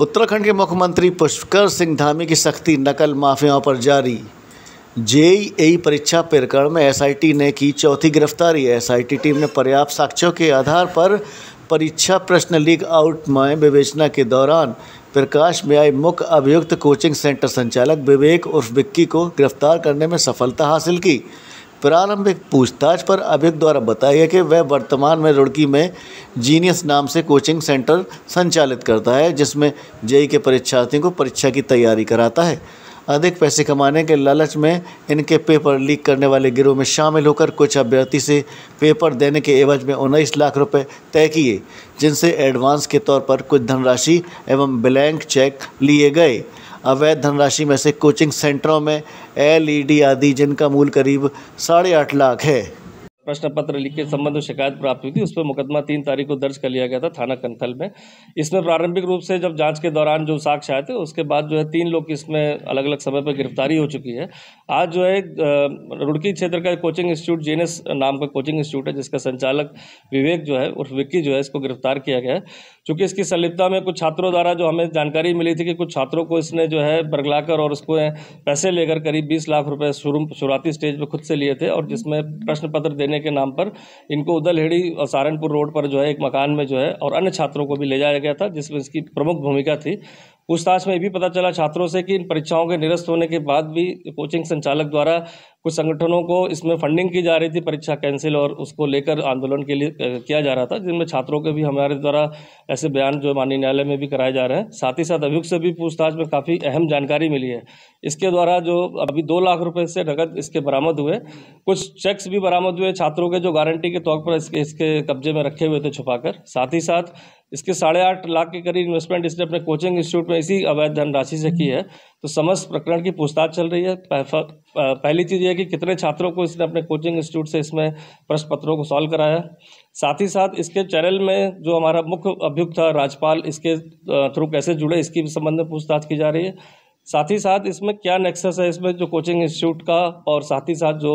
उत्तराखंड के मुख्यमंत्री पुष्कर सिंह धामी की सख्ती नकल माफियाओं पर जारी जेईई परीक्षा प्रकरण में एसआईटी ने की चौथी गिरफ्तारी एसआईटी टीम ने पर्याप्त साक्ष्यों के आधार पर परीक्षा प्रश्न लीक आउट में विवेचना के दौरान प्रकाश में आए मुख्य अभियुक्त कोचिंग सेंटर संचालक विवेक उर्फ बिक्की को गिरफ्तार करने में सफलता हासिल की प्रारंभिक पूछताछ पर अभियुक्त द्वारा बताया गया कि वह वर्तमान में रुड़की में जीनियस नाम से कोचिंग सेंटर संचालित करता है जिसमें जेई के परीक्षार्थियों को परीक्षा की तैयारी कराता है अधिक पैसे कमाने के लालच में इनके पेपर लीक करने वाले गिरोह में शामिल होकर कुछ अभ्यर्थी से पेपर देने के एवज में उन्नीस लाख रुपए तय किए जिनसे एडवांस के तौर पर कुछ धनराशि एवं ब्लैंक चेक लिए गए अवैध धनराशि में से कोचिंग सेंटरों में एलईडी आदि जिनका मूल करीब साढ़े आठ लाख है प्रश्न पत्र लिख के संबंध में शिकायत प्राप्त हुई थी उस पर मुकदमा तीन तारीख को दर्ज कर लिया गया था थाना कंथल में इसमें प्रारंभिक रूप से जब जांच के दौरान जो साक्ष्य आए थे उसके बाद जो है तीन लोग इसमें अलग अलग समय पर गिरफ्तारी हो चुकी है आज जो है रुड़की क्षेत्र का कोचिंग इंस्टीट्यूट जीएनएस नाम का कोचिंग इंस्टीट्यूट है जिसका संचालक विवेक जो है उर्फ विक्की जो है इसको गिरफ्तार किया गया है चूंकि इसकी संलिप्तता में कुछ छात्रों द्वारा जो हमें जानकारी मिली थी कि कुछ छात्रों को इसने जो है बरगलाकर और उसको पैसे लेकर करीब बीस लाख रुपये शुरू शुरुआती स्टेज पर खुद से लिए थे और जिसमें प्रश्न पत्र देने देने के नाम पर इनको उदलहेड़ी और सहारनपुर रोड पर जो है एक मकान में जो है और अन्य छात्रों को भी ले जाया गया था जिसमें इसकी प्रमुख भूमिका थी पूछताछ में ये भी पता चला छात्रों से कि इन परीक्षाओं के निरस्त होने के बाद भी कोचिंग संचालक द्वारा कुछ संगठनों को इसमें फंडिंग की जा रही थी परीक्षा कैंसिल और उसको लेकर आंदोलन के लिए किया जा रहा था जिनमें छात्रों के भी हमारे द्वारा ऐसे बयान जो माननीय न्यायालय में भी कराए जा रहे हैं साथ ही साथ अभियुक्त से भी पूछताछ में काफ़ी अहम जानकारी मिली है इसके द्वारा जो अभी दो लाख रुपये से नकद इसके बरामद हुए कुछ चेक्स भी बरामद हुए छात्रों के जो गारंटी के तौर पर इसके इसके कब्जे में रखे हुए थे छुपाकर साथ ही साथ इसके साढ़े आठ लाख के करीब इन्वेस्टमेंट इसने अपने कोचिंग इंस्टीट्यूट में इसी अवैध धनराशि से की है तो समस्त प्रकरण की पूछताछ चल रही है पहली चीज़ यह है कि कितने छात्रों को इसने अपने कोचिंग इंस्टीट्यूट से इसमें प्रश्न पत्रों को सॉल्व कराया साथ ही साथ इसके चैनल में जो हमारा मुख्य अभियुक्त था राजपाल इसके थ्रू कैसे जुड़े इसकी भी संबंध में पूछताछ की जा रही है साथ ही साथ इसमें क्या नेक्सस है इसमें जो कोचिंग इंस्टीट्यूट का और साथ ही साथ जो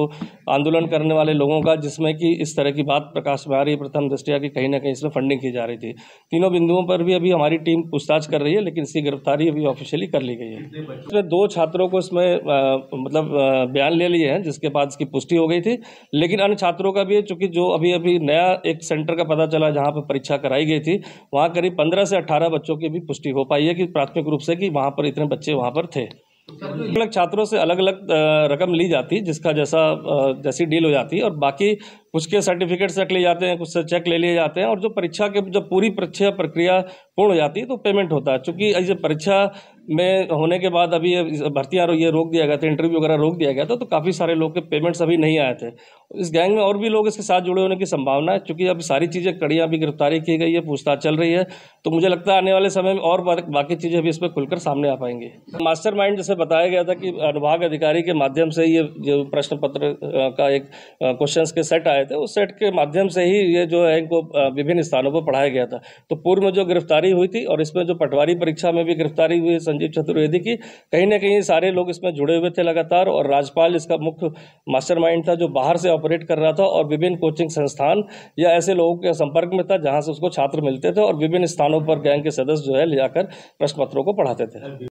आंदोलन करने वाले लोगों का जिसमें कि इस तरह की बात प्रकाश में आ रही है प्रथम दृष्टिया की कहीं ना कहीं इसमें फंडिंग की जा रही थी तीनों बिंदुओं पर भी अभी हमारी टीम पूछताछ कर रही है लेकिन इसकी गिरफ्तारी अभी ऑफिशियली कर ली गई है इसमें दो छात्रों को इसमें आ, मतलब बयान ले लिए हैं जिसके बाद इसकी पुष्टि हो गई थी लेकिन अन्य छात्रों का भी है चूंकि जो अभी अभी नया एक सेंटर का पता चला जहाँ पर परीक्षा कराई गई थी वहाँ करीब पंद्रह से अट्ठारह बच्चों की भी पुष्टि हो पाई है कि प्राथमिक रूप से कि वहाँ पर इतने बच्चे वहाँ पर पर थे अलग छात्रों से अलग अलग रकम ली जाती जिसका जैसा जैसी डील हो जाती और बाकी उसके सर्टिफिकेट्स रख लिए जाते हैं कुछ से चेक ले लिए जाते हैं और जो परीक्षा के जब पूरी परीक्षा प्रक्रिया पूर्ण हो जाती है तो पेमेंट होता है चूँकि ऐसे परीक्षा में होने के बाद अभी ये भर्तियाँ ये रोक दिया गया था इंटरव्यू वगैरह रोक दिया गया था तो काफ़ी सारे लोग के पेमेंट्स अभी नहीं आए थे इस गैंग में और भी लोग इसके साथ जुड़े होने की संभावना है चूँकि अभी सारी चीज़ें कड़ियाँ अभी गिरफ्तारी की गई है पूछताछ चल रही है तो मुझे लगता है आने वाले समय में और बाकी चीज़ें अभी इस पर खुलकर सामने आ पाएंगी मास्टर माइंड जैसे बताया गया था कि अनुभाग अधिकारी के माध्यम से ये जो प्रश्न पत्र का एक क्वेश्चन के सेट आए आए थे उस सेट के माध्यम से ही ये जो है इनको विभिन्न स्थानों पर पढ़ाया गया था तो पूर्व में जो गिरफ्तारी हुई थी और इसमें जो पटवारी परीक्षा में भी गिरफ्तारी हुई संजीव चतुर्वेदी की कहीं ना कहीं सारे लोग इसमें जुड़े हुए थे लगातार और राजपाल इसका मुख्य मास्टर था जो बाहर से ऑपरेट कर रहा था और विभिन्न कोचिंग संस्थान या ऐसे लोगों के संपर्क में था जहाँ से उसको छात्र मिलते थे और विभिन्न स्थानों पर गैंग के सदस्य जो है ले जाकर प्रश्न पत्रों को पढ़ाते थे